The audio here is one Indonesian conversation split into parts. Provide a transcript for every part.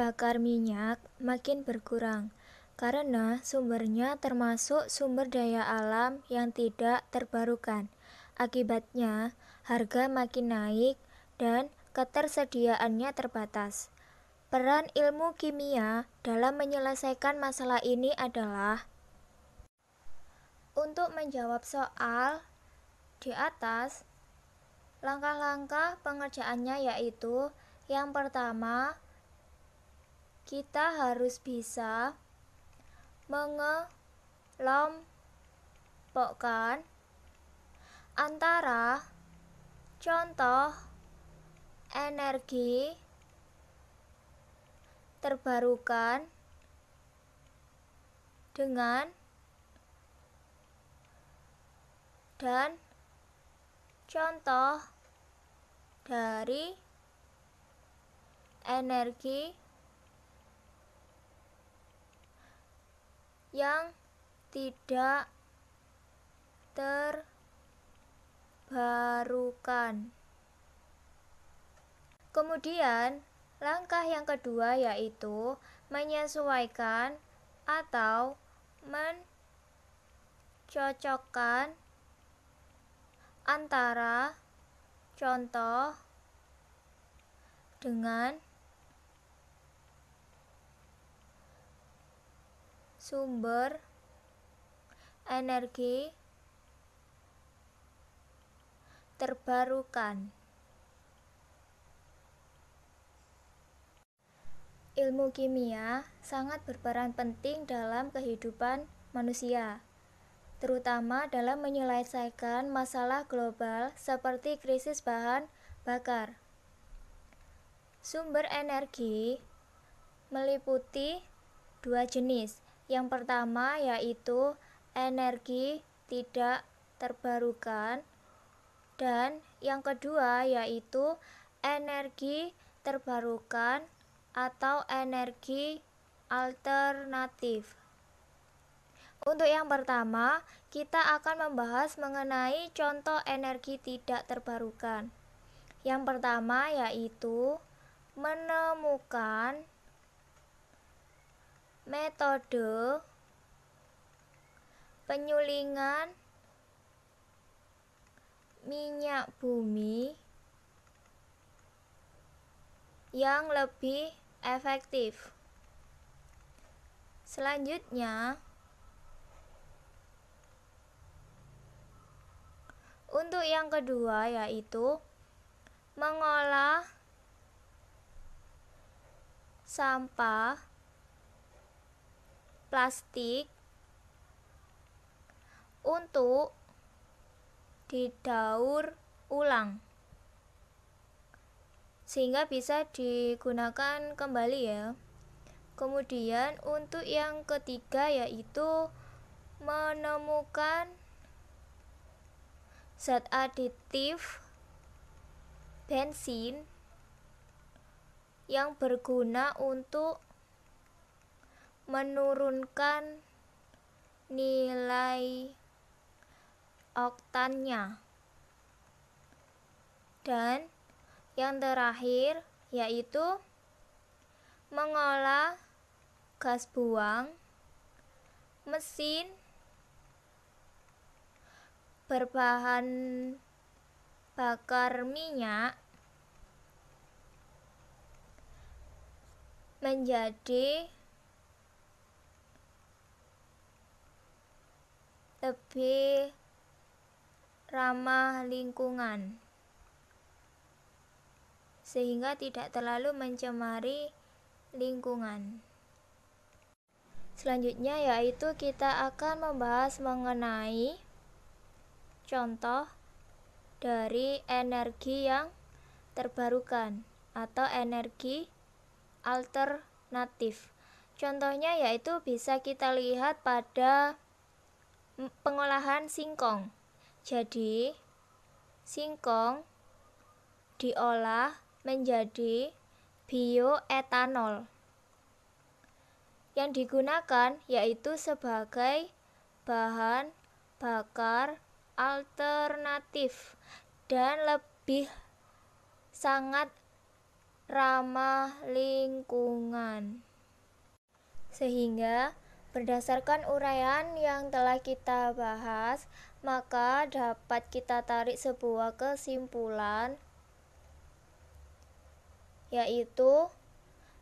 bakar minyak makin berkurang karena sumbernya termasuk sumber daya alam yang tidak terbarukan. Akibatnya, harga makin naik dan ketersediaannya terbatas. Peran ilmu kimia dalam menyelesaikan masalah ini adalah untuk menjawab soal di atas, langkah-langkah pengerjaannya yaitu yang pertama, kita harus bisa mengelompokkan antara contoh energi terbarukan dengan dan contoh dari energi yang tidak terbarukan. Kemudian, langkah yang kedua yaitu menyesuaikan atau mencocokkan antara contoh dengan sumber energi terbarukan. Ilmu kimia sangat berperan penting dalam kehidupan manusia, terutama dalam menyelesaikan masalah global seperti krisis bahan bakar. Sumber energi meliputi dua jenis, yang pertama yaitu energi tidak terbarukan dan yang kedua yaitu energi terbarukan atau energi alternatif. Untuk yang pertama, kita akan membahas mengenai contoh energi tidak terbarukan. Yang pertama yaitu menemukan metode penyulingan minyak bumi yang lebih efektif. Selanjutnya, untuk yang kedua yaitu mengolah sampah plastik untuk didaur ulang sehingga bisa digunakan kembali ya. Kemudian untuk yang ketiga yaitu menemukan zat aditif bensin yang berguna untuk menurunkan nilai oktannya. Dan yang terakhir yaitu mengolah gas buang, mesin berbahan bakar minyak menjadi lebih ramah lingkungan sehingga tidak terlalu mencemari lingkungan. Selanjutnya yaitu kita akan membahas mengenai contoh dari energi yang terbarukan atau energi alternatif. Contohnya yaitu bisa kita lihat pada pengolahan singkong. Jadi, singkong diolah menjadi bioetanol yang digunakan yaitu sebagai bahan bakar alternatif dan lebih sangat ramah lingkungan sehingga Berdasarkan uraian yang telah kita bahas, maka dapat kita tarik sebuah kesimpulan, yaitu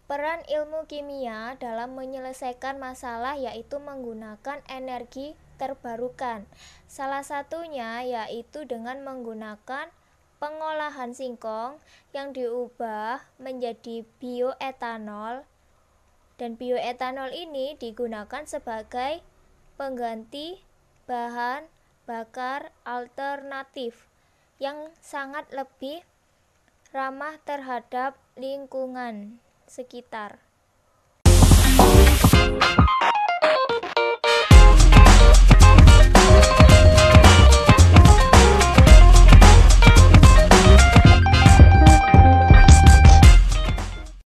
peran ilmu kimia dalam menyelesaikan masalah, yaitu menggunakan energi terbarukan. Salah satunya yaitu dengan menggunakan pengolahan singkong yang diubah menjadi bioetanol dan bioetanol ini digunakan sebagai pengganti bahan bakar alternatif yang sangat lebih ramah terhadap lingkungan sekitar.